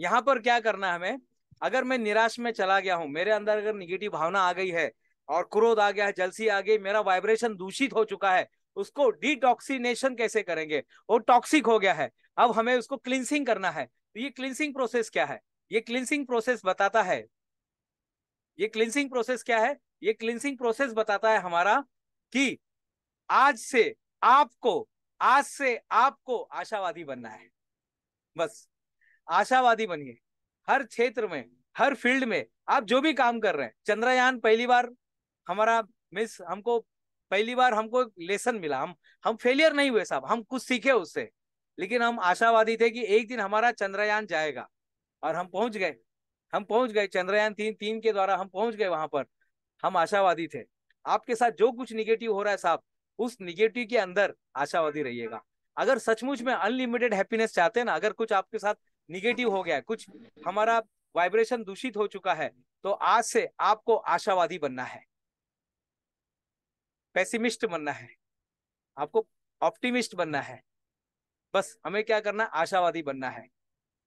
यहाँ पर क्या करना है हमें अगर मैं निराश में चला गया हूँ मेरे अंदर अगर निगेटिव भावना आ गई है और क्रोध आ गया है जलसी आ गई मेरा वाइब्रेशन दूषित हो चुका है उसको डिटॉक्सिनेशन कैसे करेंगे वो टॉक्सिक हो गया है अब हमें उसको क्लिनसिंग करना है तो ये क्लिनसिंग प्रोसेस क्या है ये क्लिनसिंग प्रोसेस बताता है ये क्लिनसिंग प्रोसेस क्या है ये क्लिनसिंग प्रोसेस बताता है हमारा कि आज से आपको आज से आपको आशावादी बनना है बस आशावादी बनिए हर क्षेत्र में हर फील्ड में आप जो भी काम कर रहे हैं चंद्रयान पहली बार हमारा मिस हमको पहली बार हमको लेसन मिला हम हम फेलियर नहीं हुए साहब हम कुछ सीखे उससे लेकिन हम आशावादी थे कि एक दिन हमारा चंद्रयान जाएगा और हम पहुंच गए हम पहुंच गए चंद्रयान तीन तीन के द्वारा हम पहुंच गए वहां पर हम आशावादी थे आपके साथ जो कुछ निगेटिव हो रहा है साहब उस निगेटिव के अंदर आशावादी रहिएगा अगर सचमुच में अनलिमिटेड हैप्पीनेस चाहते हैं ना अगर कुछ आपके साथ निगेटिव हो गया है कुछ हमारा वाइब्रेशन दूषित हो चुका है तो आज से आपको आशावादी बनना है पेसिमिस्ट बनना है आपको ऑप्टिमिस्ट बनना है बस हमें क्या करना आशावादी बनना है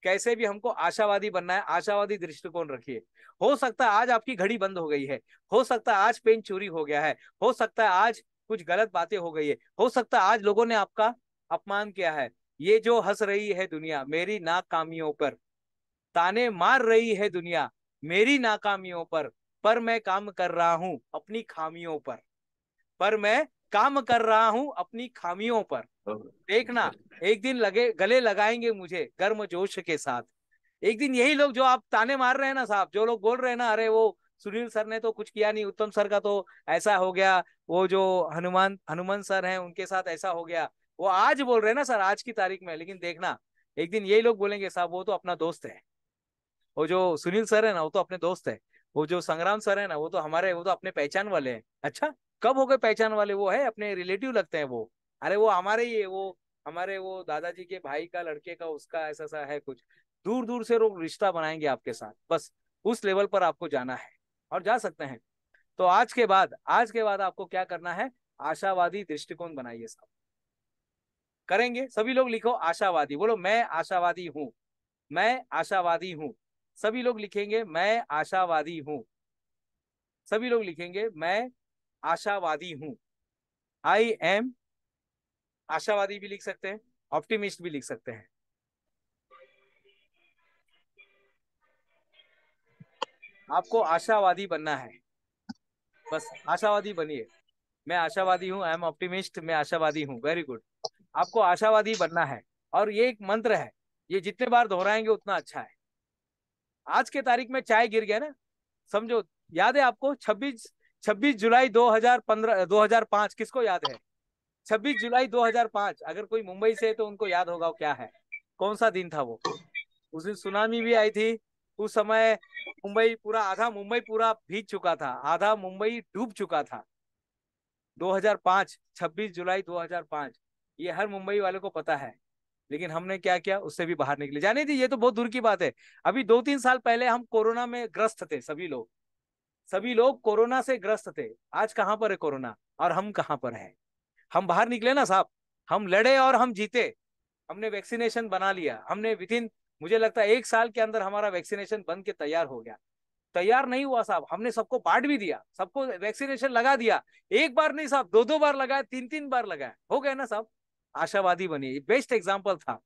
कैसे भी हमको आशावादी बनना है आशावादी दृष्टिकोण रखिए हो सकता है आज आपकी घड़ी बंद हो गई है हो सकता है आज पेन चोरी हो गया है हो सकता है आज कुछ गलत बातें हो गई है हो सकता है आज लोगों ने आपका अपमान किया है ये जो हंस रही है दुनिया मेरी नाकामियों पर ताने मार रही है दुनिया मेरी नाकामियों पर पर मैं काम कर रहा हूं अपनी खामियों पर पर मैं काम कर रहा हूं अपनी खामियों पर देखना एक दिन लगे गले लगाएंगे मुझे गर्म जोश के साथ एक दिन यही लोग जो आप ताने मार रहे हैं ना साहब जो लोग बोल रहे हैं ना अरे वो सुनील सर ने तो कुछ किया नहीं उत्तम सर का तो ऐसा हो गया वो जो हनुमान हनुमान सर हैं उनके साथ ऐसा हो गया वो आज बोल रहे हैं ना सर आज की तारीख में लेकिन देखना एक दिन यही लोग बोलेंगे साहब वो तो अपना दोस्त है वो जो सुनील सर है ना वो तो अपने दोस्त है वो जो संग्राम सर है ना वो तो हमारे वो तो अपने पहचान वाले हैं अच्छा कब हो गए पहचान वाले वो है अपने रिलेटिव लगते हैं वो अरे वो हमारे ही है वो हमारे वो दादाजी के भाई का लड़के का उसका ऐसा सा है कुछ दूर दूर से लोग रिश्ता बनाएंगे आपके साथ बस उस लेवल पर आपको जाना है और जा सकते हैं तो आज के बाद आज के बाद आपको क्या करना है आशावादी दृष्टिकोण बनाइए साहब करेंगे सभी लोग लिखो आशावादी बोलो मैं आशावादी हूँ मैं आशावादी हूँ सभी लोग लिखेंगे मैं आशावादी हूँ सभी लोग लिखेंगे मैं आशावादी हूँ आई एम आशावादी भी लिख सकते हैं ऑप्टिमिस्ट भी लिख सकते हैं आपको आशावादी बनना है बस आशावादी बनिए मैं आशावादी हूँ आई एम ऑप्टिमिस्ट मैं आशावादी हूँ वेरी गुड आपको आशावादी बनना है और ये एक मंत्र है ये जितने बार दोहराएंगे उतना अच्छा है आज के तारीख में चाय गिर गया ना समझो याद है आपको 26 26 जुलाई 2015 2005 किसको याद है 26 जुलाई 2005 अगर कोई मुंबई से है तो उनको याद होगा क्या है कौन सा दिन था वो उस दिन सुनामी भी आई थी उस समय मुंबई पूरा आधा मुंबई पूरा भीग चुका था आधा मुंबई डूब चुका था 2005 26 जुलाई 2005 ये हर मुंबई वाले को पता है लेकिन हमने क्या किया उससे भी बाहर निकले जाने दी ये तो बहुत दूर की बात है अभी दो तीन साल पहले हम कोरोना में ग्रस्त थे सभी लोग सभी लोग कोरोना से ग्रस्त थे आज कहाँ पर है कोरोना और हम कहाँ पर हैं हम बाहर निकले ना साहब हम लड़े और हम जीते हमने वैक्सीनेशन बना लिया हमने विद इन मुझे लगता है एक साल के अंदर हमारा वैक्सीनेशन बन के तैयार हो गया तैयार नहीं हुआ साहब हमने सबको बांट भी दिया सबको वैक्सीनेशन लगा दिया एक बार नहीं साहब दो दो बार लगाया तीन तीन बार लगाया हो गया ना साहब आशावादी बनिए बेस्ट एग्जाम्पल था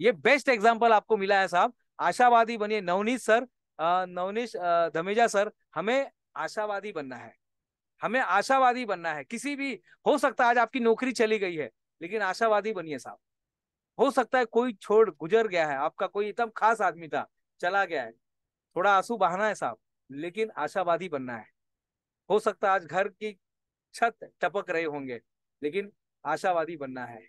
ये बेस्ट एग्जाम्पल आपको मिला है साहब आशावादी बनिए नवनीत सर नवनीश धमेजा सर हमें आशावादी बनना है हमें आशावादी बनना है किसी भी हो सकता है आज आपकी नौकरी चली गई है लेकिन आशावादी बनिए साहब हो सकता है कोई छोड़ गुजर गया है आपका कोई एकदम खास आदमी था चला गया है थोड़ा आंसू बहाना है साहब लेकिन आशावादी बनना है हो सकता है आज घर की छत टपक रहे होंगे लेकिन आशावादी बनना है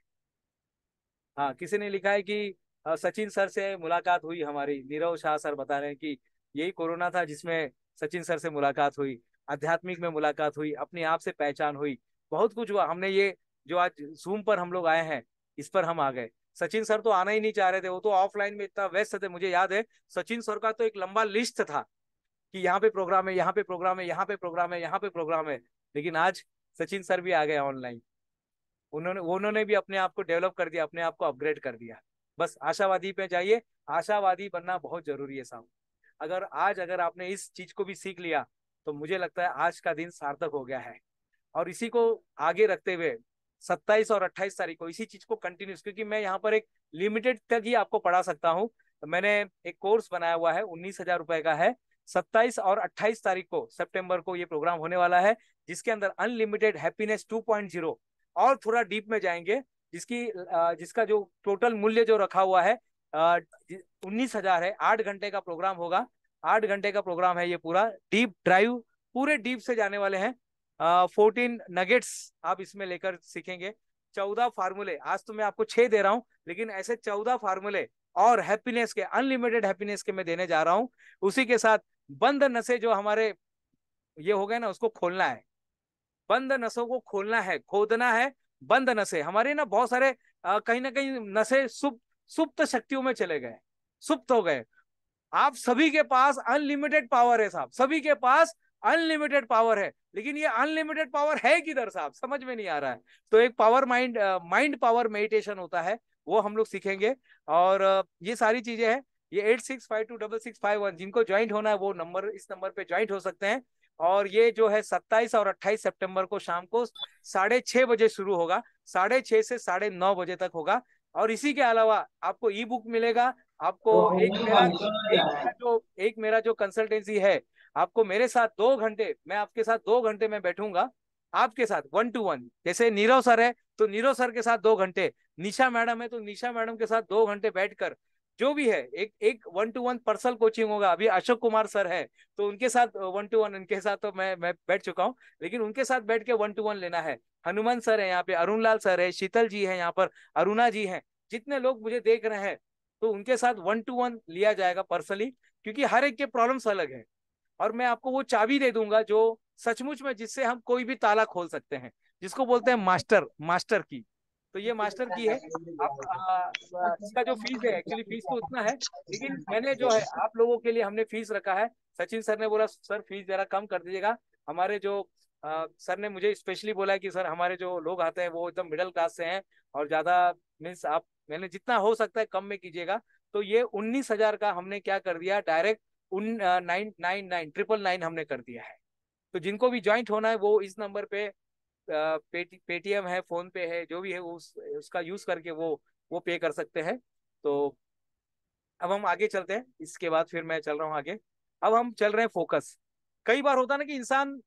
हाँ किसी ने लिखा है कि सचिन सर से मुलाकात हुई हमारी नीरव शाह सर बता रहे हैं कि यही कोरोना था जिसमें सचिन सर से मुलाकात हुई आध्यात्मिक में मुलाकात हुई अपने आप से पहचान हुई बहुत कुछ हुआ हमने ये जो आज जूम पर हम लोग आए हैं इस पर हम आ गए सचिन सर तो आना ही नहीं चाह रहे थे वो तो ऑफलाइन में इतना व्यस्त थे मुझे याद है सचिन सर का तो एक लंबा लिस्ट था कि यहाँ पे प्रोग्राम है यहाँ पे प्रोग्राम है यहाँ पे प्रोग्राम है यहाँ पे प्रोग्राम है लेकिन आज सचिन सर भी आ गए ऑनलाइन उन्होंने उन्होंने भी अपने आप को डेवलप कर दिया अपने आप को अपग्रेड कर दिया बस आशावादी पे जाइए आशावादी बनना बहुत जरूरी है साहब अगर आज अगर आपने इस चीज को भी सीख लिया तो मुझे लगता है आज का दिन सार्थक हो गया है और इसी को आगे रखते हुए 27 और 28 तारीख को इसी चीज को कंटिन्यूस क्योंकि मैं यहाँ पर एक लिमिटेड तक ही आपको पढ़ा सकता हूँ तो मैंने एक कोर्स बनाया हुआ है उन्नीस हजार रुपए का है 27 और 28 तारीख को सितंबर को ये प्रोग्राम होने वाला है जिसके अंदर अनलिमिटेड हैप्पीनेस 2.0 और थोड़ा डीप में जाएंगे जिसकी जिसका जो टोटल मूल्य जो रखा हुआ है उन्नीस हजार है आठ घंटे का प्रोग्राम होगा आठ घंटे का प्रोग्राम है ये पूरा डीप ड्राइव पूरे डीप से जाने वाले हैं फोर्टीन नगेट्स आप इसमें लेकर सीखेंगे चौदह फार्मूले आज तो मैं आपको छह दे रहा हूँ लेकिन ऐसे चौदह फार्मूले और हैप्पीनेस के अनलिमिटेड हैप्पीनेस के मैं देने जा रहा हूँ उसी के साथ बंद नशे जो हमारे ये हो गए ना उसको खोलना है बंद नशों को खोलना है खोदना है बंद नशे हमारे ना बहुत सारे कहीं ना कहीं नशे सुप्त शक्तियों में चले गए सुप्त हो गए आप सभी के पास अनलिमिटेड पावर है साहब सभी के पास अनलिमिटेड पावर है लेकिन ये अनलिमिटेड पावर है किधर साहब समझ में नहीं आ रहा है तो एक power mind mind power meditation होता है वो हम लोग सीखेंगे और ये सारी चीजें हैं ये eight six five two double six five one जिनको ज्वाइंट होना है वो नंबर इस नंबर पे ज्वाइंट हो सकते हैं और ये जो है सत्ताईस और अट्ठाईस सेप्टेम्बर को शाम को साढ़े छह बजे शुरू होगा साढ़े छह से साढ़े नौ बजे तक होगा और इसी के अलावा आपको ई बुक मिलेगा आपको तो एक मेरा एक जो एक मेरा जो कंसल्टेंसी है आपको मेरे साथ दो घंटे मैं आपके साथ दो घंटे में बैठूंगा आपके साथ वन टू वन जैसे नीरव सर है तो नीरव सर के साथ दो घंटे निशा मैडम है तो निशा मैडम के साथ दो घंटे बैठकर जो भी है एक एक one two one personal coaching होगा अभी अशोक कुमार सर है तो उनके साथ वन टू वन उनके साथ तो मैं मैं बैठ चुका हूँ लेकिन उनके साथ बैठ के वन टू वन लेना है हनुमान सर है यहाँ पे अरुण लाल सर है शीतल जी है यहाँ पर अरुणा जी है जितने लोग मुझे देख रहे हैं तो उनके साथ वन टू वन लिया जाएगा पर्सनली क्योंकि हर एक के प्रॉब्लम्स अलग है और मैं आपको वो चाबी दे दूंगा जो सचमुच में जिससे हम कोई भी ताला खोल सकते हैं जिसको बोलते हैं मास्टर मास्टर की तो ये मास्टर की है आप आ, इसका जो फीस है एक्चुअली फीस तो उतना है लेकिन मैंने जो है आप लोगों के लिए हमने फीस रखा है सचिन सर ने बोला सर फीस जरा कम कर दीजिएगा हमारे जो आ, सर ने मुझे स्पेशली बोला कि सर हमारे जो लोग आते हैं वो एकदम मिडिल क्लास से हैं और ज्यादा मीन्स आप मैंने जितना हो सकता है कम में कीजिएगा तो ये उन्नीस हजार का हमने क्या कर दिया डायरेक्ट उन nine nine nine triple nine हमने कर दिया है तो जिनको भी ज्वाइंट होना है वो इस नंबर पे पेटीएम है फोन पे है जो भी है उस उसका यूज करके वो वो पे कर सकते हैं तो अब हम आगे चलते हैं इसके बाद फिर मैं चल रहा हूँ आगे अब हम चल रहे हैं फोकस कई बार होता ना कि इंसान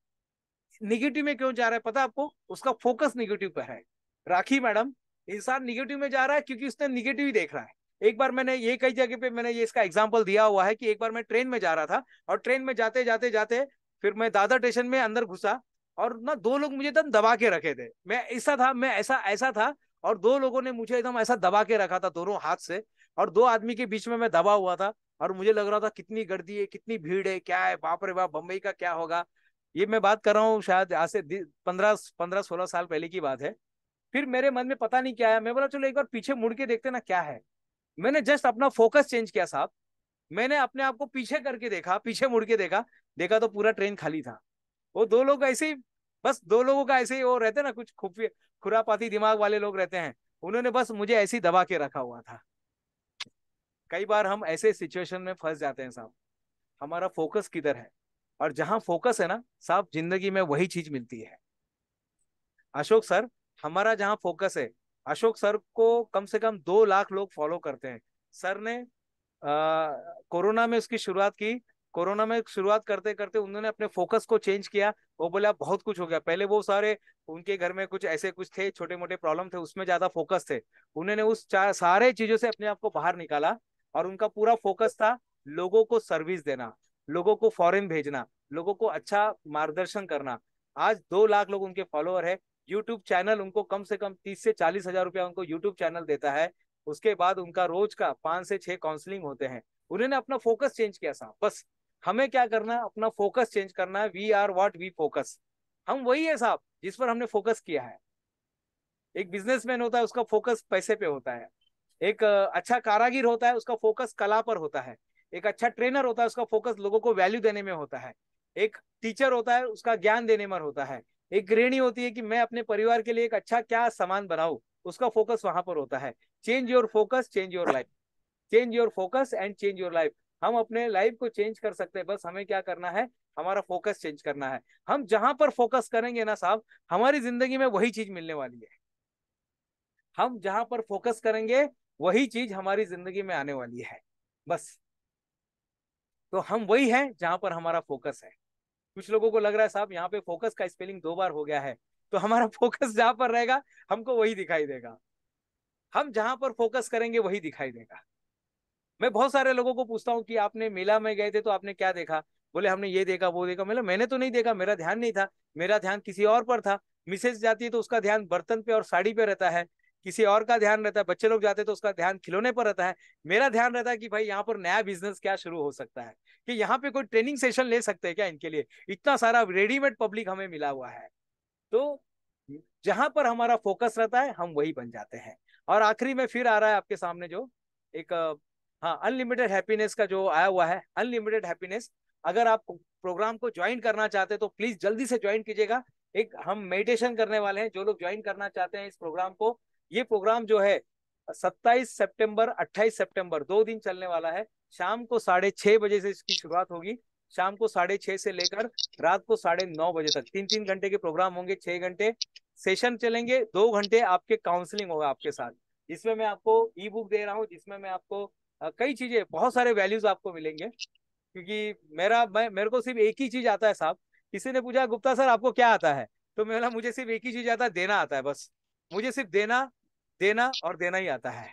निगेटिव में क्यों जा रहा है पता आपको उसका फोकस निगेटिव पर है राखी मैडम इंसान निगेटिव में जा रहा है क्योंकि उसने निगेटिव ही देख रहा है एक बार मैंने ये कई जगह पे मैंने ये इसका एग्जाम्पल दिया हुआ है कि एक बार मैं ट्रेन में जा रहा था और ट्रेन में जाते जाते जाते फिर मैं दादा स्टेशन में अंदर घुसा और ना दो लोग मुझे एकदम दबा के रखे थे मैं ऐसा था मैं ऐसा ऐसा था और दो लोगों ने मुझे एकदम ऐसा दबा के रखा था दोनों हाथ से और दो आदमी के बीच में मैं दबा हुआ था और मुझे लग रहा था कितनी गर्दी है कितनी भीड़ है क्या है बाप रे बाप बम्बई का क्या होगा ये मैं बात कर रहा हूँ शायद आज से पंद्रह पंद्रह सोलह साल पहले की बात है फिर मेरे मन में पता नहीं क्या आया मैं बोला चलो एक बार पीछे मुड़ के देखते ना क्या है मैंने जस्ट अपना फोकस चेंज किया साहब मैंने अपने आप को पीछे करके देखा पीछे मुड़ के देखा देखा तो पूरा ट्रेन खाली था वो दो लोग ऐसे ही बस दो लोगों का ऐसे ही वो रहते ना कुछ खुफिया खुरापाती दिमाग वाले लोग रहते हैं उन्होंने बस मुझे ऐसे ही दबा के रखा हुआ था कई बार हम ऐसे सिचुएशन में फंस जाते हैं साहब हमारा फोकस किधर है और जहां फोकस है ना साहब जिंदगी में वही चीज मिलती है अशोक सर हमारा जहाँ फोकस है अशोक सर को कम से कम दो लाख लोग फॉलो करते हैं सर ने कोरोना में उसकी शुरुआत की कोरोना में शुरुआत करते करते उन्होंने अपने फोकस को चेंज किया वो बोला बहुत कुछ हो गया पहले वो सारे उनके घर में कुछ ऐसे कुछ थे छोटे मोटे प्रॉब्लम थे उसमें ज्यादा फोकस थे उन्होंने उस सारे चीजों से अपने आप को बाहर निकाला और उनका पूरा फोकस था लोगों को सर्विस देना लोगों को फॉरेन भेजना लोगों को अच्छा मार्गदर्शन करना आज दो लाख लोग उनके फॉलोअर है यूट्यूब चैनल उनको कम से कम तीस से चालीस हजार रुपया उनको यूट्यूब चैनल देता है उसके बाद उनका रोज का पांच से छह काउंसलिंग होते हैं उन्होंने अपना फोकस चेंज किया साहब बस हमें क्या करना है अपना फोकस चेंज करना है we are what we focus हम वही है साहब जिस पर हमने फोकस किया है एक बिजनेसमैन होता है उसका फोकस पैसे पे होता है एक अच्छा कारागिर होता है उसका फोकस कला पर होता है एक अच्छा ट्रेनर होता है उसका फोकस लोगों को वैल्यू देने में होता है एक टीचर होता है उसका ज्ञान देने में होता है एक ग्रेणी होती है कि मैं अपने परिवार के लिए एक अच्छा क्या सामान बनाऊ उसका फोकस वहां पर होता है change your focus change your life change your focus and change your life हम अपने लाइफ को चेंज कर सकते हैं बस हमें क्या करना है हमारा फोकस चेंज करना है हम जहां पर फोकस करेंगे ना साहब हमारी जिंदगी में वही चीज मिलने वाली है हम जहां पर फोकस करेंगे वही चीज हमारी जिंदगी में आने वाली है बस तो हम वही हैं जहां पर हमारा फोकस है कुछ लोगों को लग रहा है साहब यहाँ पे फोकस का स्पेलिंग दो बार हो गया है तो हमारा फोकस जहां पर रहेगा हमको वही दिखाई देगा हम जहां पर फोकस करेंगे वही दिखाई देगा मैं बहुत सारे लोगों को पूछता हूँ कि आपने मेला में गए थे तो आपने क्या देखा बोले हमने ये देखा वो देखा मतलब मैंने तो नहीं देखा मेरा ध्यान नहीं था मेरा ध्यान किसी और पर था मिसेज जाती है तो उसका ध्यान बर्तन पे और साड़ी पे रहता है किसी और का ध्यान रहता है बच्चे लोग जाते हैं तो उसका ध्यान खिलौने पर रहता है मेरा ध्यान रहता है कि भाई यहाँ पर नया बिजनेस क्या शुरू हो सकता है कि यहाँ पे कोई ट्रेनिंग सेशन ले सकते हैं क्या इनके लिए इतना सारा रेडीमेड पब्लिक हमें मिला हुआ है तो जहां पर हमारा फोकस रहता है हम वही बन जाते हैं और आखिरी में फिर आ रहा है आपके सामने जो एक हाँ अनलिमिटेड हैप्पीनेस का जो आया हुआ है अनलिमिटेड हैप्पीनेस अगर आप प्रोग्राम को ज्वाइन करना चाहते हैं तो प्लीज जल्दी से ज्वाइन कीजिएगा एक हम मेडिटेशन करने वाले हैं जो लोग ज्वाइन करना चाहते हैं इस प्रोग्राम को ये प्रोग्राम जो है 27 सितंबर 28 सितंबर दो दिन चलने वाला है शाम को साढ़े छह बजे से इसकी शुरुआत होगी शाम को साढ़े छह से लेकर रात को साढ़े नौ बजे तक तीन तीन घंटे के प्रोग्राम होंगे छह घंटे सेशन चलेंगे दो घंटे आपके काउंसलिंग होगा आपके साथ जिसमें मैं आपको ई बुक दे रहा हूँ जिसमें मैं आपको कई चीजें बहुत सारे वैल्यूज आपको मिलेंगे क्योंकि मेरा मैं मेरे को सिर्फ एक ही चीज आता है साहब किसी ने पूछा गुप्ता सर आपको क्या आता है तो मेरा मुझे सिर्फ एक ही चीज आता है देना आता है बस मुझे सिर्फ देना देना और देना ही आता है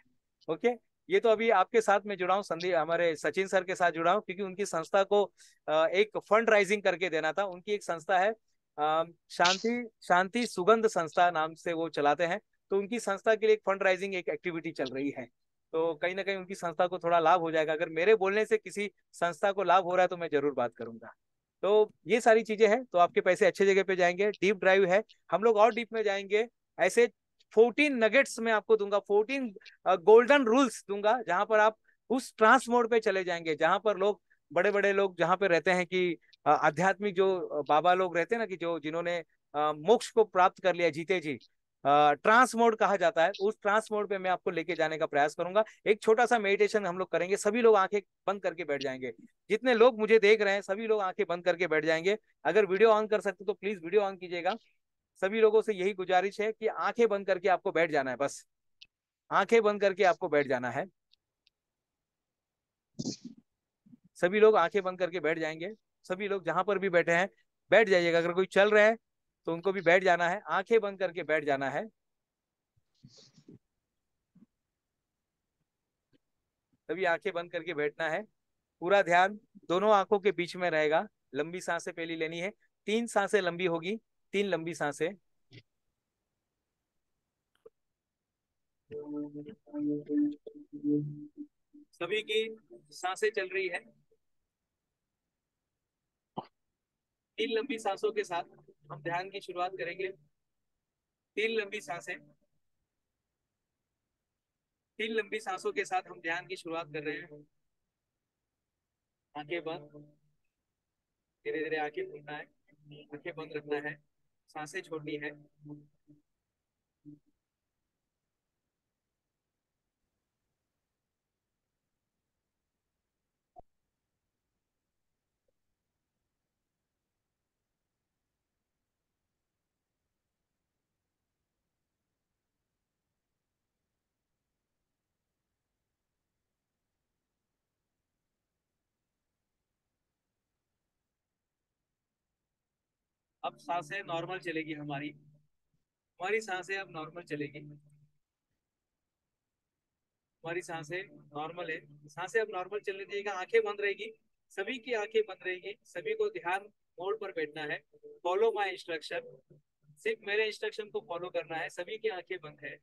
ओके ये तो अभी आपके साथ में जुड़ा हूँ संदीप हमारे सचिन सर के साथ जुड़ा हूँ क्योंकि उनकी संस्था को एक फंड राइजिंग करके देना था उनकी एक संस्था है शांति शांति सुगंध संस्था नाम से वो चलाते हैं तो उनकी संस्था के लिए एक फंड राइजिंग एक एक्टिविटी चल रही है तो कहीं ना कहीं उनकी संस्था को थोड़ा लाभ हो जाएगा अगर मेरे बोलने से किसी संस्था को लाभ हो रहा है तो मैं जरूर बात करूंगा तो ये सारी चीजें हैं तो आपके पैसे अच्छे जगह पे जाएंगे डीप ड्राइव है हम लोग और डीप में जाएंगे ऐसे फोर्टीन नगेट्स में आपको दूंगा फोर्टीन गोल्डन रूल्स दूंगा जहां पर आप उस ट्रांस मोड पे चले जाएंगे जहां पर लोग बड़े बड़े लोग जहां पे रहते हैं कि आध्यात्मिक जो बाबा लोग रहते हैं ना कि जो जिन्होंने मोक्ष को प्राप्त कर लिया जीते जी ट्रांस मोड कहा जाता है उस ट्रांस मोड पे मैं आपको लेके जाने का प्रयास करूंगा एक छोटा सा मेडिटेशन हम लोग करेंगे सभी लोग आंखें बंद करके बैठ जाएंगे जितने लोग मुझे देख रहे हैं सभी लोग आंखें बंद करके बैठ जाएंगे अगर वीडियो ऑन कर सकते तो प्लीज वीडियो ऑन कीजिएगा सभी लोगों से यही गुजारिश है कि आंखें बंद करके आपको बैठ जाना है बस आंखें बंद करके आपको बैठ जाना है सभी लोग आंखें बंद करके बैठ जाएंगे सभी लोग जहां पर भी बैठे हैं बैठ जाइएगा अगर कोई चल रहे हैं तो उनको भी बैठ जाना है आंखें बंद करके बैठ जाना है सभी आंखें बंद करके बैठना है पूरा ध्यान दोनों आंखों के बीच में रहेगा लंबी सांसें पहली लेनी है तीन सांसें लंबी होगी तीन लंबी सांसें सभी की सांसें चल रही है तीन लंबी सांसों के साथ हम ध्यान की शुरुआत करेंगे तीन लंबी सांसें तीन लंबी सांसों के साथ हम ध्यान की शुरुआत कर रहे हैं आंखें बंद धीरे धीरे आंखें खुलना है आंखें बंद रखना है सांसें छोड़नी है अब सांसें नॉर्मल चलेगी हमारी हमारी सांसें अब नॉर्मल चलेगी हमारी सांसें नॉर्मल है सांसें अब नॉर्मल चलने दीजिएगा आंखें बंद रहेगी सभी की आंखें बंद रहेगी सभी को ध्यान मोड पर बैठना है फॉलो माय इंस्ट्रक्शन सिर्फ मेरे इंस्ट्रक्शन को फॉलो करना है सभी की आंखें बंद है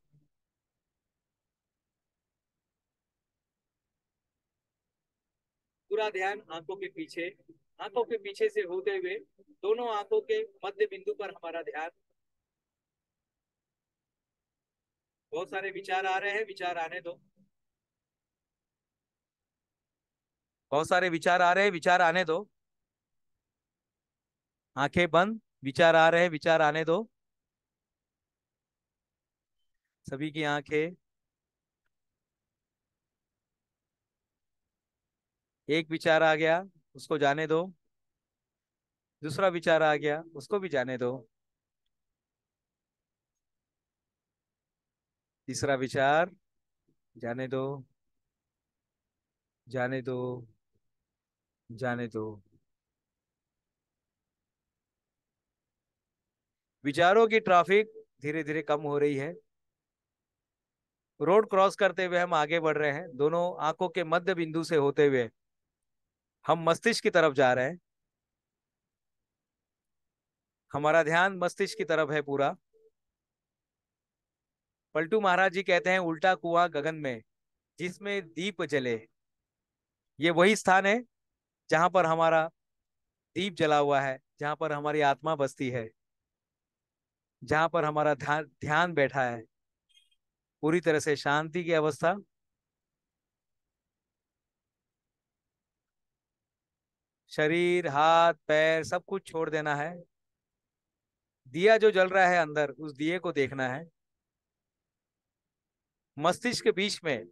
पूरा ध्यान आंखों के पीछे आंखों के पीछे से होते हुए दोनों आंखों के मध्य बिंदु पर हमारा ध्यान बहुत सारे विचार आ रहे हैं विचार आने दो बहुत सारे विचार आ रहे हैं विचार आने दो आंखें बंद विचार आ रहे हैं विचार आने दो सभी की आंखें एक विचार आ गया उसको जाने दो दूसरा विचार आ गया उसको भी जाने दो तीसरा विचार जाने दो जाने दो जाने दो विचारों की ट्रैफिक धीरे धीरे कम हो रही है रोड क्रॉस करते हुए हम आगे बढ़ रहे हैं दोनों आंखों के मध्य बिंदु से होते हुए हम मस्तिष्क की तरफ जा रहे हैं हमारा ध्यान मस्तिष्क की तरफ है पूरा पलटू महाराज जी कहते हैं उल्टा कुआ गगन में जिसमें दीप जले ये वही स्थान है जहां पर हमारा दीप जला हुआ है जहां पर हमारी आत्मा बसती है जहां पर हमारा ध्यान ध्यान बैठा है पूरी तरह से शांति की अवस्था शरीर हाथ पैर सब कुछ छोड़ देना है दिया जो जल रहा है अंदर उस दिए को देखना है मस्तिष्क के बीच में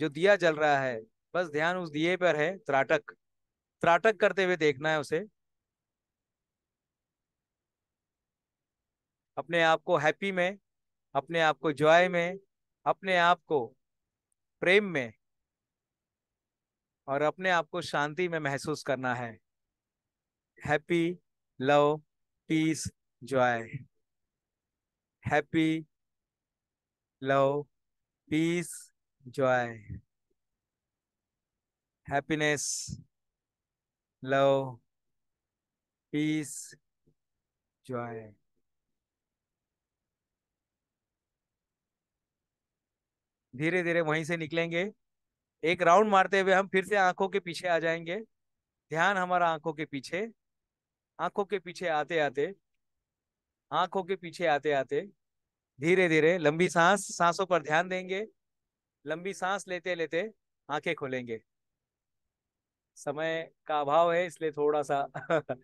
जो दिया जल रहा है बस ध्यान उस दिए पर है त्राटक त्राटक करते हुए देखना है उसे अपने आप को हैप्पी में अपने आप को जॉय में अपने आप को प्रेम में और अपने आप को शांति में महसूस करना है happy love peace joy happy love peace joy happiness love peace joy धीरे धीरे वहीं से निकलेंगे एक राउंड मारते हुए हम फिर से आंखों के पीछे आ जाएंगे ध्यान हमारा आंखों के पीछे आंखों के पीछे आते आते आंखों के पीछे आते आते धीरे धीरे लंबी सांस सांसों पर ध्यान देंगे लंबी सांस लेते लेते आंखें खोलेंगे समय का अभाव है इसलिए थोड़ा सा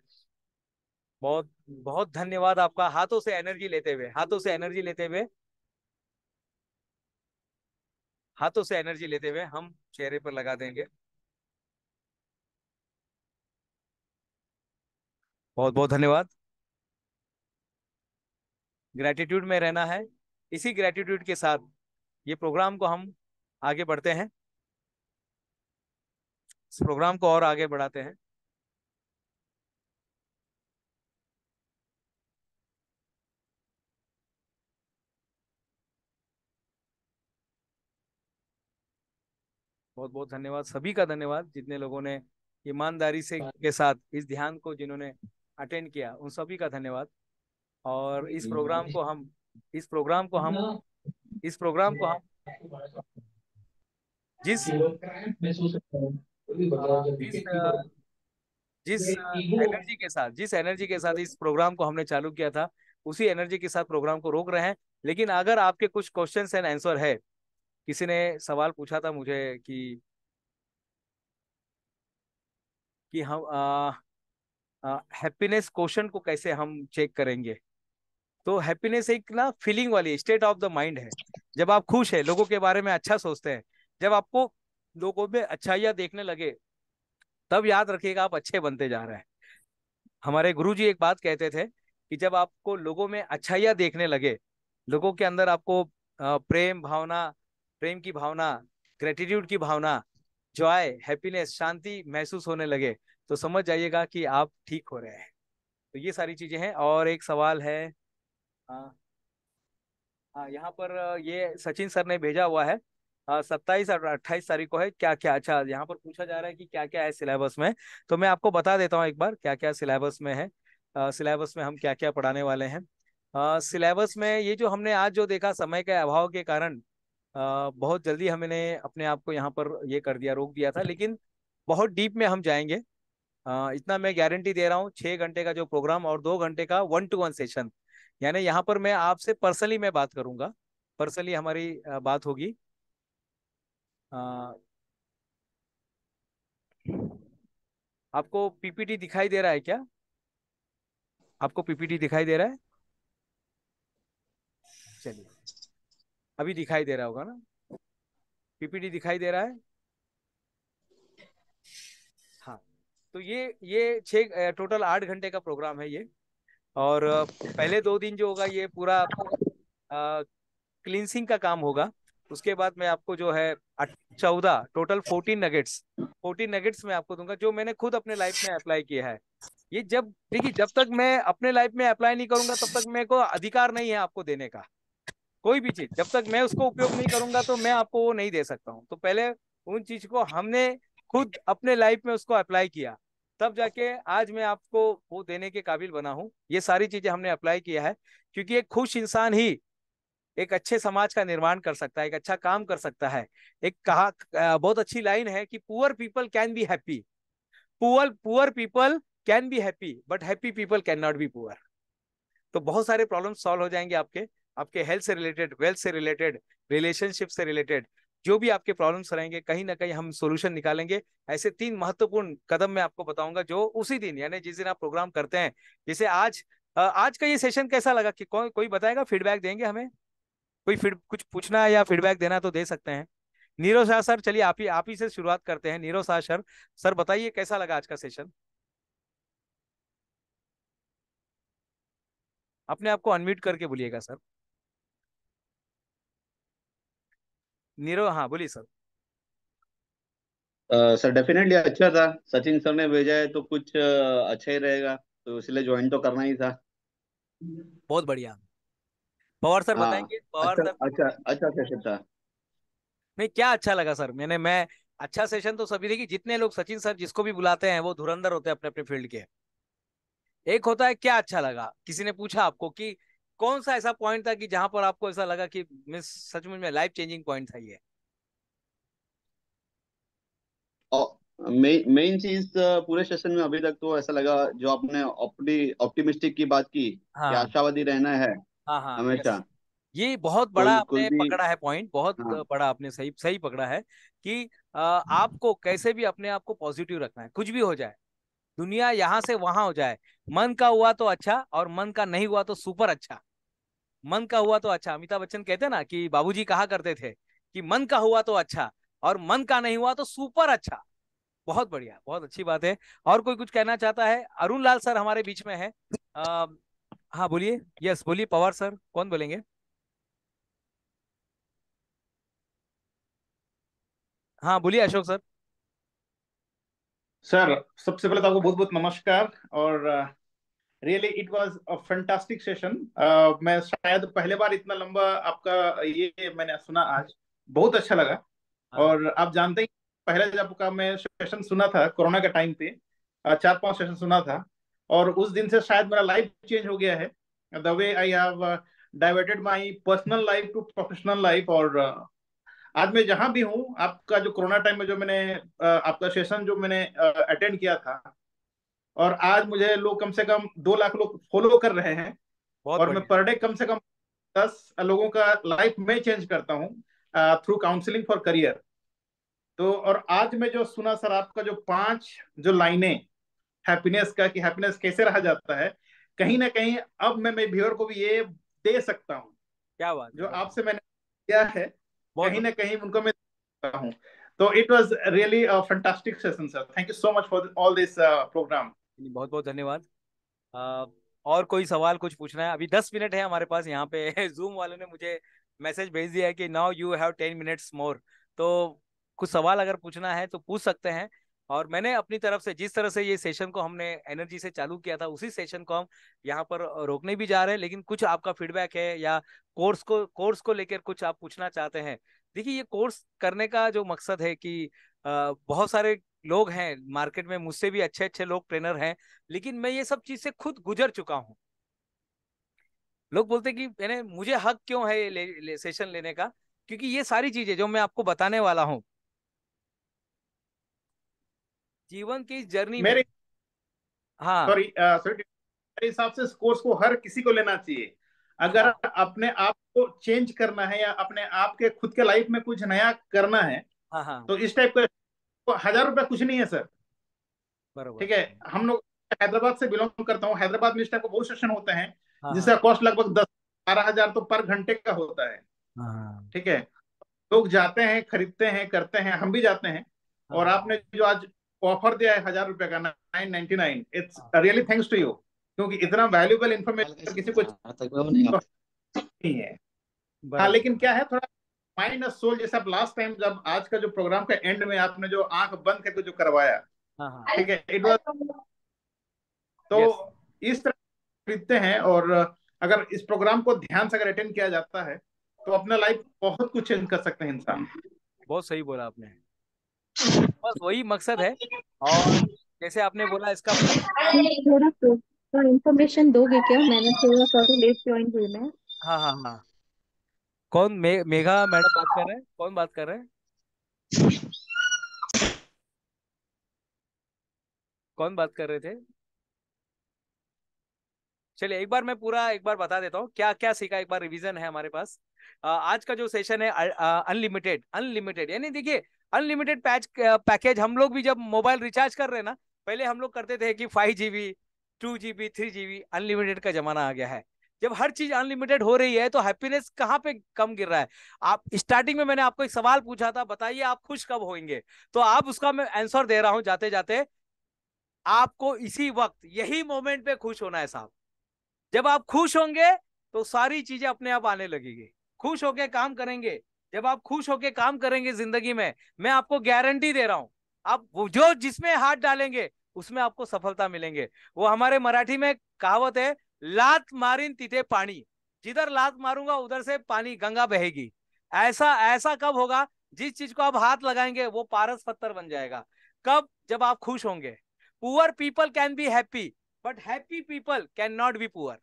बहुत बहुत धन्यवाद आपका हाथों से एनर्जी लेते हुए हाथों से एनर्जी लेते हुए हाथों से एनर्जी लेते हुए हम चेहरे पर लगा देंगे बहुत बहुत धन्यवाद ग्रैटिट्यूड में रहना है इसी ग्रैटिट्यूड के साथ ये प्रोग्राम को हम आगे बढ़ते हैं इस प्रोग्राम को और आगे बढ़ाते हैं बहुत बहुत धन्यवाद सभी का धन्यवाद जितने लोगों ने ईमानदारी से हाँ। के साथ इस ध्यान को जिन्होंने अटेंड किया उन सभी का धन्यवाद और इस प्रोग्राम को हम इस प्रोग्राम को हम हाँ। इस प्रोग्राम को हम जिस जिस तो एनर्जी के साथ जिस एनर्जी के साथ इस प्रोग्राम को हमने चालू किया था उसी एनर्जी के साथ प्रोग्राम को रोक रहे हैं लेकिन अगर आपके कुछ क्वेश्चन एंड आंसर है किसी ने सवाल पूछा था मुझे कि कि हम हैप्पीनेस क्वेश्चन को कैसे हम चेक करेंगे तो हैप्पीनेस एक ना फीलिंग वाली स्टेट ऑफ द माइंड है जब आप खुश है लोगों के बारे में अच्छा सोचते हैं जब आपको लोगों में अच्छाइयाँ देखने लगे तब याद रखिएगा आप अच्छे बनते जा रहे हैं हमारे गुरुजी एक बात कहते थे कि जब आपको लोगों में अच्छाइयाँ देखने लगे लोगों के अंदर आपको प्रेम भावना प्रेम की भावना ग्रेटिट्यूड की भावना जॉय हैप्पीनेस शांति महसूस होने लगे तो समझ जाइएगा कि आप ठीक हो रहे हैं तो ये सारी चीजें हैं और एक सवाल है हाँ यहाँ पर ये सचिन सर ने भेजा हुआ है सत्ताईस और अट्ठाईस तारीख को है क्या क्या अच्छा यहाँ पर पूछा जा रहा है कि क्या क्या है सिलेबस में तो मैं आपको बता देता हूँ एक बार क्या क्या सिलेबस में है सिलेबस में हम क्या क्या पढ़ाने वाले हैं सिलेबस में ये जो हमने आज जो देखा समय के अभाव के कारण बहुत जल्दी हमने अपने आप को यहाँ पर ये कर दिया रोक दिया था लेकिन बहुत डीप में हम जाएंगे इतना मैं गारंटी दे रहा हूँ छः घंटे का जो प्रोग्राम और दो घंटे का वन टू वन सेशन यानी यहाँ पर मैं आपसे पर्सनली मैं बात करूँगा पर्सनली हमारी बात होगी आपको पीपीटी दिखाई दे रहा है क्या आपको पीपीटी दिखाई दे रहा है चलिए अभी दिखाई दे रहा होगा ना पीपीटी दिखाई दे रहा है हाँ तो ये ये छः टोटल आठ घंटे का प्रोग्राम है ये और पहले दो दिन जो होगा ये पूरा क्लिनसिंग का काम होगा उसके बाद मैं आपको जो है चौदह total fourteen nuggets fourteen nuggets में आपको दूंगा जो मैंने खुद अपने लाइफ में अप्लाई किया है ये जब देखिए जब तक मैं अपने लाइफ में अप्लाई नहीं करूंगा तब तक मेरे को अधिकार नहीं है आपको देने का कोई भी चीज जब तक मैं उसको उपयोग नहीं करूंगा तो मैं आपको वो नहीं दे सकता हूँ तो पहले उन चीज को हमने खुद अपने लाइफ में उसको अप्लाई किया तब जाके आज मैं आपको वो देने के काबिल बना हूँ ये सारी चीजें हमने अप्लाई किया है क्योंकि एक खुश इंसान ही एक अच्छे समाज का निर्माण कर सकता है एक अच्छा काम कर सकता है एक कहा बहुत अच्छी लाइन है कि poor people can be happy poor poor people can be happy but happy people can not be poor तो बहुत सारे प्रॉब्लम सॉल्व हो जाएंगे आपके आपके हेल्थ से रिलेटेड वेल्थ से रिलेटेड रिलेशनशिप से रिलेटेड जो भी आपके प्रॉब्लम्स रहेंगे कहीं ना कहीं हम सोल्यूशन निकालेंगे ऐसे तीन महत्वपूर्ण कदम मैं आपको बताऊंगा जो उसी दिन यानी जिस दिन आप प्रोग्राम करते हैं जैसे आज आज का ये सेशन कैसा लगा कि कौन कोई बताएगा फीडबैक देंगे हमें कोई फीड कुछ पूछना है या फीडबैक देना तो दे सकते हैं नीरव शाह सर चलिए आप ही आप ही से शुरुआत करते हैं नीरव शाह सर सर बताइए कैसा लगा आज का सेशन अपने आप को अनम्यूट करके बोलिएगा सर नीरव हाँ बोलिए सर सर डेफिनेटली अच्छा था सचिन सर ने भेजा है तो कुछ अच्छा ही रहेगा तो इसलिए ज्वाइन तो करना ही था बहुत बढ़िया पवार सर हाँ, बताएंगे पवार अच्छा, सर अच्छा अच्छा सेशन था नहीं क्या अच्छा लगा सर मैंने मैं अच्छा सेशन तो सभी देखिए जितने लोग सचिन सर जिसको भी बुलाते हैं वो धुरंधर होते हैं अपने अपने फील्ड के एक होता है क्या अच्छा लगा किसी ने पूछा आपको कि कौन सा ऐसा पॉइंट था कि जहां पर आपको ऐसा लगा कि मिस सचमुच में लाइफ चेंजिंग पॉइंट था ये मेन चीज तो पूरे सेशन में अभी तक तो ऐसा लगा जो आपने ऑप्टिमिस्टिक की बात की हाँ, कि आशावादी रहना है हाँ, हाँ, हमेशा ये बहुत बड़ा आपने पकड़ा है पॉइंट बहुत हाँ। बड़ा आपने सही सही पकड़ा है कि आ, हाँ। आपको कैसे भी अपने आप को पॉजिटिव रखना है कुछ भी हो जाए दुनिया यहां से वहां हो जाए मन का हुआ तो अच्छा और मन का नहीं हुआ तो सुपर अच्छा मन का हुआ तो अच्छा अमिताभ बच्चन कहते ना कि बाबूजी कहा करते थे कि मन का हुआ तो अच्छा और मन का नहीं हुआ तो सुपर अच्छा बहुत बढ़िया बहुत अच्छी बात है और कोई कुछ कहना चाहता है अरुण लाल सर हमारे बीच में है हाँ बोलिए यस बोलिए पवार सर कौन बोलेंगे हाँ बोलिए अशोक सर सर सबसे पहले तो आपको बहुत बहुत नमस्कार और really it was a fantastic session मैं शायद पहले बार इतना लंबा आपका ये मैंने सुना आज बहुत अच्छा लगा हाँ। और आप जानते ही पहले जब आपका मैं सेशन सुना था कोरोना के टाइम पे uh, चार पांच सेशन सुना था और उस दिन से शायद मेरा लाइफ चेंज हो गया है the way I have diverted my personal life to professional life और uh, आज मैं जहां भी हूँ आपका जो कोरोना टाइम में जो मैंने आपका सेशन जो मैंने अटेंड किया था और आज मुझे लोग कम से कम दो लाख लोग फॉलो कर रहे हैं और मैं पर डे कम से कम दस लोगों का लाइफ में चेंज करता हूँ थ्रू काउंसलिंग फॉर करियर तो और आज मैं जो सुना सर आपका जो पांच जो लाइनें हैप्पीनेस का कि हैप्पीनेस कैसे रहा जाता है कहीं ना कहीं अब मैं मेरे व्यूअर को भी ये दे सकता हूँ क्या बात जो आपसे मैंने किया है कहीं ना कहीं उनको मैं हूँ तो it was really fantastic session sir thank you so much for all this program बहुत बहुत धन्यवाद और कोई सवाल कुछ पूछना है अभी दस मिनट है हमारे पास यहाँ पे जूम वालों ने मुझे मैसेज भेज दिया है कि now you have ten minutes more तो कुछ सवाल अगर पूछना है तो पूछ सकते हैं और मैंने अपनी तरफ से जिस तरह से ये सेशन को हमने एनर्जी से चालू किया था उसी सेशन को हम यहाँ पर रोकने भी जा रहे हैं लेकिन कुछ आपका फीडबैक है या कोर्स को कोर्स को लेकर कुछ आप पूछना चाहते हैं देखिए ये कोर्स करने का जो मकसद है कि बहुत सारे लोग हैं मार्केट में मुझसे भी अच्छे अच्छे लोग ट्रेनर हैं लेकिन मैं ये सब चीज से खुद गुजर चुका हूँ लोग बोलते कि मैंने मुझे हक क्यों है ये ले, ले, सेशन लेने का क्योंकि ये सारी चीजें जो मैं आपको बताने वाला हूँ जीवन की जर्नी मेरे हाँ सॉरी uh, सॉरी हिसाब से कोर्स को हर किसी को लेना चाहिए अगर हाँ। अपने आप को चेंज करना है या अपने आप के खुद के लाइफ में कुछ नया करना है हाँ हाँ। तो इस टाइप का तो हजार रुपया कुछ नहीं है सर बराबर ठीक है हम लोग हैदराबाद से बिलोंग करता हूँ हैदराबाद में इस टाइप के बहुत सेशन होते हैं हाँ। जिसका कॉस्ट हाँ। लगभग दस बारह हजार तो पर घंटे का होता है हाँ, हाँ। ठीक है लोग जाते हैं खरीदते हैं करते हैं हम भी जाते हैं और आपने जो आज ऑफर दिया है हजार रुपए का nine ninety nine it's really thanks to you क्योंकि इतना वैल्यूबल इन्फॉर्मेशन हाँ, किसी को हाँ, नहीं है हाँ, लेकिन क्या है थोड़ा माइंड और सोल जैसे आप लास्ट टाइम जब आज का जो प्रोग्राम का एंड में आपने जो आंख बंद करके जो करवाया ठीक है इट वाज तो yes. इस तरह खरीदते हैं और अगर इस प्रोग्राम को ध्यान से अगर अटेंड किया जाता है तो अपना लाइफ बहुत कुछ चेंज कर सकते हैं इंसान बहुत सही बोला आपने बस वही मकसद है और जैसे आपने बोला इसका थोड़ा तो इन्फॉर्मेशन तो दोगे क्या मैंने थोड़ा सा लेट तो ज्वाइन हुई मैं हाँ हाँ हाँ कौन मे, मेघा मैडम बात कर रहे हैं कौन बात कर रहे हैं कौन बात कर रहे थे चलिए एक बार मैं पूरा एक बार बता देता हूँ क्या क्या सीखा एक बार रिवीजन है हमारे पास आज का जो सेशन है अनलिमिटेड अनलिमिटेड यानी देखिए अनलिमिटेड पैच पैकेज हम लोग भी जब मोबाइल रिचार्ज कर रहे हैं ना पहले हम लोग करते थे कि five G B two G B three G B unlimited का जमाना आ गया है जब हर चीज अनलिमिटेड हो रही है तो हैप्पीनेस कहाँ पे कम गिर रहा है आप स्टार्टिंग में मैंने आपको एक सवाल पूछा था बताइए आप खुश कब होंगे तो आप उसका मैं आंसर दे रहा हूँ जाते जाते आपको इसी वक्त यही मोमेंट पे खुश होना है साहब जब आप खुश होंगे तो सारी चीजें अपने आप आने लगेगी खुश होके काम करेंगे जब आप खुश होके काम करेंगे जिंदगी में मैं आपको गारंटी दे रहा हूँ आप जो जिसमें हाथ डालेंगे उसमें आपको सफलता मिलेंगे वो हमारे मराठी में कहावत है लात मारिन तिथे पानी जिधर लात मारूंगा उधर से पानी गंगा बहेगी ऐसा ऐसा कब होगा जिस चीज को आप हाथ लगाएंगे वो पारस पत्थर बन जाएगा कब जब आप खुश होंगे poor people can be happy but happy people can not be poor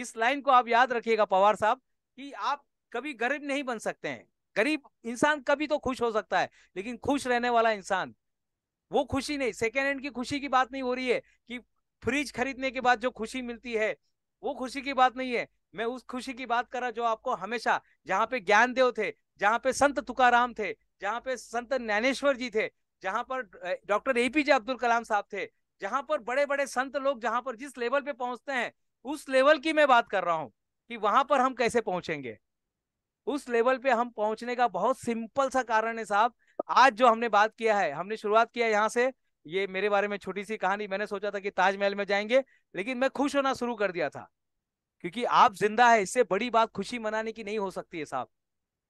इस लाइन को आप याद रखिएगा पवार साहब कि आप कभी गरीब नहीं बन सकते हैं गरीब इंसान कभी तो खुश हो सकता है लेकिन खुश रहने वाला इंसान वो खुशी नहीं सेकेंड हैंड की खुशी की बात नहीं हो रही है कि फ्रिज खरीदने के बाद जो खुशी मिलती है वो खुशी की बात नहीं है मैं उस खुशी की बात कर रहा जो आपको हमेशा जहाँ पे ज्ञान देव थे जहाँ पे संत तुकाराम थे जहाँ पे संत ज्ञानेश्वर जी थे जहाँ पर डॉक्टर एपीजे अब्दुल कलाम साहब थे जहाँ पर बड़े बड़े संत लोग जहाँ पर जिस लेवल पे पहुंचते हैं उस लेवल की मैं बात कर रहा हूँ कि वहां पर हम कैसे पहुंचेंगे उस लेवल पे हम पहुंचने का बहुत सिंपल सा कारण है साहब आज जो हमने बात किया है हमने शुरुआत किया यहाँ से ये मेरे बारे में छोटी सी कहानी मैंने सोचा था कि ताजमहल में जाएंगे लेकिन मैं खुश होना शुरू कर दिया था क्योंकि आप जिंदा है इससे बड़ी बात खुशी मनाने की नहीं हो सकती है साहब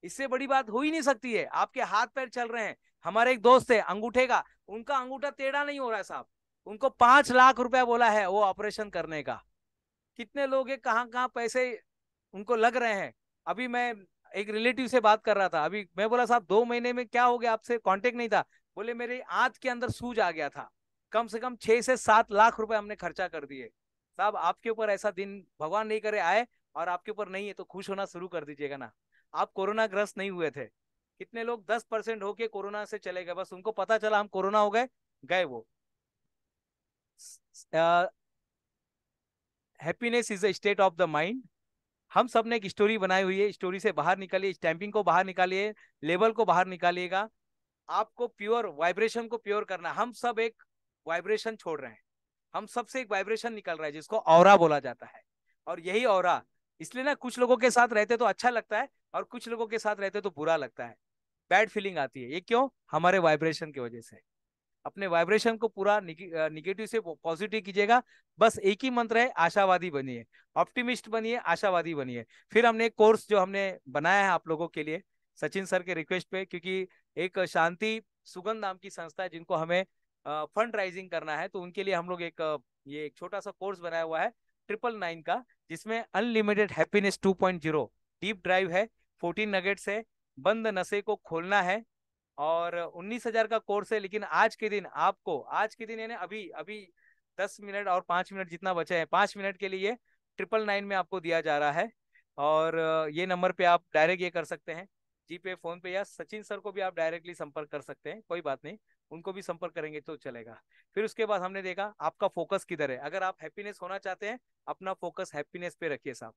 इससे बड़ी बात हो ही नहीं सकती है आपके हाथ पैर चल रहे हैं हमारे एक दोस्त है अंगूठे का उनका अंगूठा टेढ़ा नहीं हो रहा है साहब उनको पांच लाख रुपया बोला है वो ऑपरेशन करने का कितने लोग कहाँ कहाँ पैसे उनको लग रहे हैं अभी मैं एक रिलेटिव से बात कर रहा था अभी मैं बोला साहब दो महीने में क्या हो गया आपसे कांटेक्ट नहीं था बोले मेरे आंत के अंदर सूज आ गया था कम से कम छह से सात लाख रुपए हमने खर्चा कर दिए साहब आपके ऊपर ऐसा दिन भगवान नहीं करे आए और आपके ऊपर नहीं है तो खुश होना शुरू कर दीजिएगा ना आप कोरोना ग्रस्त नहीं हुए थे कितने लोग दस परसेंट होके कोरोना से चले गए बस उनको पता चला हम कोरोना हो गए गए वो happiness is a state of the mind हम सब ने एक स्टोरी बनाई हुई है स्टोरी से बाहर निकालिए स्टैंपिंग को बाहर निकालिए लेबल को बाहर निकालिएगा आपको प्योर वाइब्रेशन को प्योर करना हम सब एक वाइब्रेशन छोड़ रहे हैं हम सबसे एक वाइब्रेशन निकल रहा है जिसको और बोला जाता है और यही और इसलिए ना कुछ लोगों के साथ रहते तो अच्छा लगता है और कुछ लोगों के साथ रहते तो बुरा लगता है बैड फीलिंग आती है ये क्यों हमारे वाइब्रेशन की वजह से अपने वाइब्रेशन को पूरा निगेटिव से पॉजिटिव कीजिएगा बस एक ही मंत्र है आशावादी बनिए ऑप्टिमिस्ट बनिए आशावादी बनिए फिर हमने एक कोर्स जो हमने बनाया है आप लोगों के लिए सचिन सर के रिक्वेस्ट पे क्योंकि एक शांति सुगंध नाम की संस्था है जिनको हमें फंड राइजिंग करना है तो उनके लिए हम लोग एक ये एक छोटा सा कोर्स बनाया हुआ है ट्रिपल नाइन का जिसमें unlimited happiness two point zero deep drive है फोर्टीन नगेट्स है बंद नशे को खोलना है और उन्नीस हजार का कोर्स है लेकिन आज के दिन आपको आज के दिन यानी अभी अभी दस मिनट और पाँच मिनट जितना बचे हैं पाँच मिनट के लिए ट्रिपल नाइन में आपको दिया जा रहा है और ये नंबर पे आप डायरेक्ट ये कर सकते हैं जी पे फोन पे या सचिन सर को भी आप डायरेक्टली संपर्क कर सकते हैं कोई बात नहीं उनको भी संपर्क करेंगे तो चलेगा फिर उसके बाद हमने देखा आपका फोकस किधर है अगर आप हैप्पीनेस होना चाहते हैं अपना फोकस हैप्पीनेस पे रखिए साहब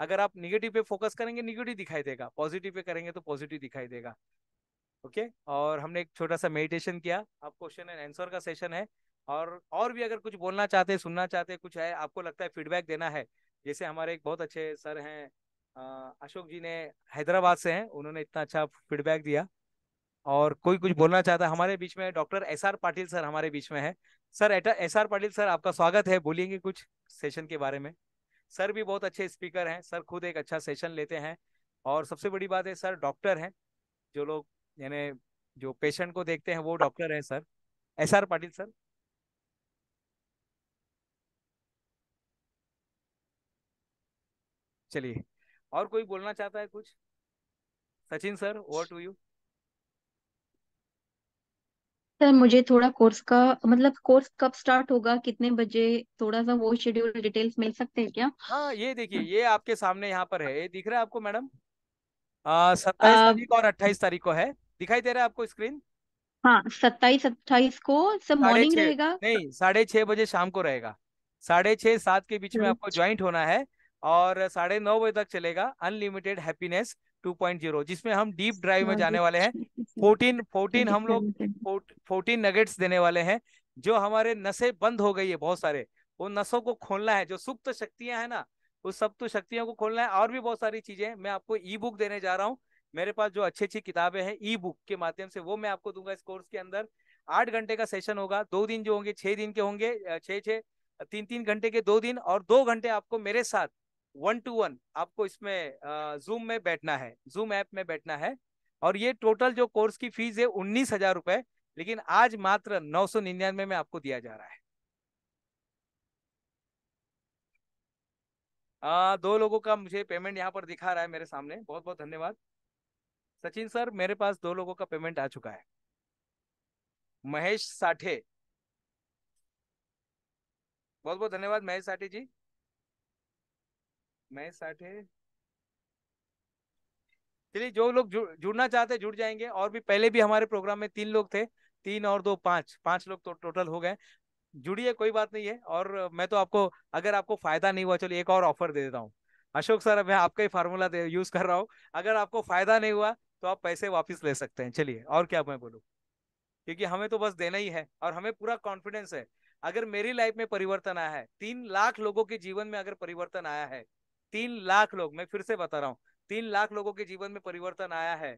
अगर आप निगेटिव पे फोकस करेंगे निगेटिव दिखाई देगा पॉजिटिव पे करेंगे तो पॉजिटिव दिखाई देगा ओके okay? और हमने एक छोटा सा मेडिटेशन किया अब क्वेश्चन एंड आंसर का सेशन है और और भी अगर कुछ बोलना चाहते हैं सुनना चाहते हैं कुछ है आपको लगता है फीडबैक देना है जैसे हमारे एक बहुत अच्छे सर हैं अशोक जी ने हैदराबाद से हैं उन्होंने इतना अच्छा फीडबैक दिया और कोई कुछ बोलना चाहता है हमारे बीच में doctor S R Patil sir हमारे बीच में है sir S R Patil sir आपका स्वागत है बोलिएंगे कुछ सेशन के बारे में सर भी बहुत अच्छे स्पीकर हैं सर खुद एक अच्छा सेशन लेते हैं और सबसे बड़ी बात है सर डॉक्टर हैं जो लोग यानी जो पेशेंट को देखते हैं वो डॉक्टर हैं sir S R Patil sir चलिए और कोई बोलना चाहता है कुछ Sachin sir over to you sir मुझे थोड़ा कोर्स का मतलब कोर्स कब स्टार्ट होगा कितने बजे थोड़ा सा वो शेड्यूल डिटेल्स मिल सकते हैं क्या हाँ ये देखिए ये आपके सामने यहाँ पर है ये दिख रहा है आपको मैडम सत्ताईस तारीख और अट्ठाईस तारीख को है दिखाई दे रहा है आपको स्क्रीन हाँ सत्ताईस अट्ठाईस को सब मॉर्निंग रहेगा नहीं साढ़े छह बजे शाम को रहेगा साढ़े छह सात के बीच में हम्म। आपको ज्वाइंट होना है और साढ़े नौ बजे तक चलेगा अनलिमिटेड हैप्पीनेस 2.0 जिसमें हम डीप ड्राइव में जाने वाले हैं फोर्टीन फोर्टीन हम लोग फोर्टीन नगेट्स देने वाले हैं जो हमारे नशे बंद हो गई है बहुत सारे वो नसों को खोलना है जो सुप्त शक्तियां हैं ना उस सब तो शक्तियों को खोलना है और भी बहुत सारी चीजें मैं आपको ई बुक देने जा रहा हूँ मेरे पास जो अच्छी अच्छी किताबें हैं ई बुक के माध्यम से वो मैं आपको दूंगा इस कोर्स के अंदर आठ घंटे का सेशन होगा दो दिन जो होंगे छह दिन के होंगे छह छह तीन तीन घंटे के दो दिन और दो घंटे आपको मेरे साथ वन टू वन आपको इसमें जूम में बैठना है जूम ऐप में बैठना है और ये टोटल जो कोर्स की फीस है उन्नीस हजार रुपए लेकिन आज मात्र नौ सौ निन्यानवे में आपको दिया जा रहा है आ, दो लोगों का मुझे पेमेंट यहाँ पर दिखा रहा है मेरे सामने बहुत बहुत धन्यवाद सचिन सर मेरे पास दो लोगों का पेमेंट आ चुका है महेश साठे बहुत बहुत धन्यवाद महेश साठे जी महेश साठे चलिए जो लोग जुड़ना चाहते जुड़ जाएंगे और भी पहले भी हमारे प्रोग्राम में तीन लोग थे तीन और दो पांच पांच लोग तो टोटल हो गए जुड़िए कोई बात नहीं है और मैं तो आपको अगर आपको फायदा नहीं हुआ चलिए एक और ऑफर दे देता हूँ अशोक सर मैं आपका ही फार्मूला यूज कर रहा हूँ अगर आपको फायदा नहीं हुआ तो आप पैसे वापस ले सकते हैं चलिए और क्या मैं बोलूँ क्योंकि हमें तो बस देना ही है और हमें पूरा कॉन्फिडेंस है अगर मेरी लाइफ में परिवर्तन आया है तीन लाख लोगों के जीवन में अगर परिवर्तन आया है तीन लाख लोग मैं फिर से बता रहा हूँ तीन लाख लोगों के जीवन में परिवर्तन आया है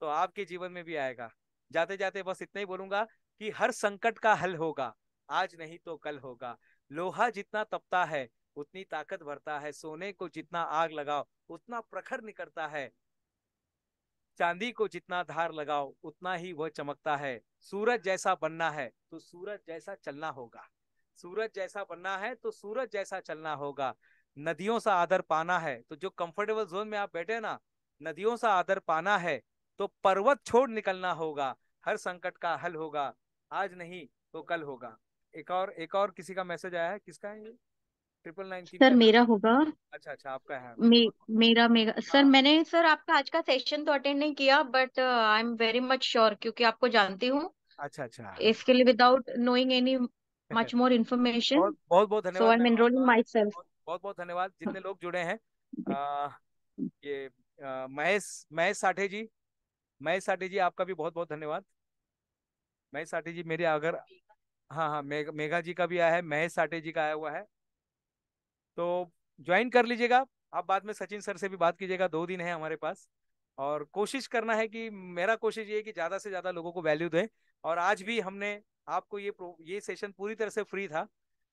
तो आपके जीवन में भी आएगा जाते जाते बस इतना ही बोलूंगा कि हर संकट का हल होगा आज नहीं तो कल होगा लोहा जितना तपता है उतनी ताकत भरता है सोने को जितना आग लगाओ उतना प्रखर निकलता है चांदी को जितना धार लगाओ उतना ही वह चमकता है सूरज जैसा बनना है तो सूरज जैसा चलना होगा सूरज जैसा बनना है तो सूरज जैसा चलना होगा नदियों सा आदर पाना है तो जो कंफर्टेबल जोन में आप बैठे ना नदियों सा आदर पाना है तो पर्वत छोड़ निकलना होगा हर संकट का हल होगा आज नहीं तो कल होगा एक और एक और किसी का मैसेज आया है किसका है ये ट्रिपल नाइन सर मेरा होगा अच्छा अच्छा आपका है मे, मेरा मेरा हाँ। सर मैंने सर आपका आज का सेशन तो अटेंड नहीं किया but I am very much sure क्योंकि आपको जानती हूँ अच्छा अच्छा इसके लिए without knowing any much more information बहुत बहुत धन्यवाद so I am enrolling myself बहुत बहुत धन्यवाद जितने लोग जुड़े हैं आ, ये महेश महेश साठे जी महेश साठे जी आपका भी बहुत बहुत धन्यवाद महेश साठे जी मेरे अगर हाँ हाँ मेघ मेघा जी का भी आया है महेश साठे जी का आया हुआ है तो ज्वाइन कर लीजिएगा आप बाद में सचिन सर से भी बात कीजिएगा दो दिन है हमारे पास और कोशिश करना है कि मेरा कोशिश ये है कि ज़्यादा से ज़्यादा लोगों को वैल्यू दें और आज भी हमने आपको ये ये सेशन पूरी तरह से फ्री था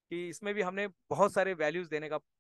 कि इसमें भी हमने बहुत सारे वैल्यूज देने का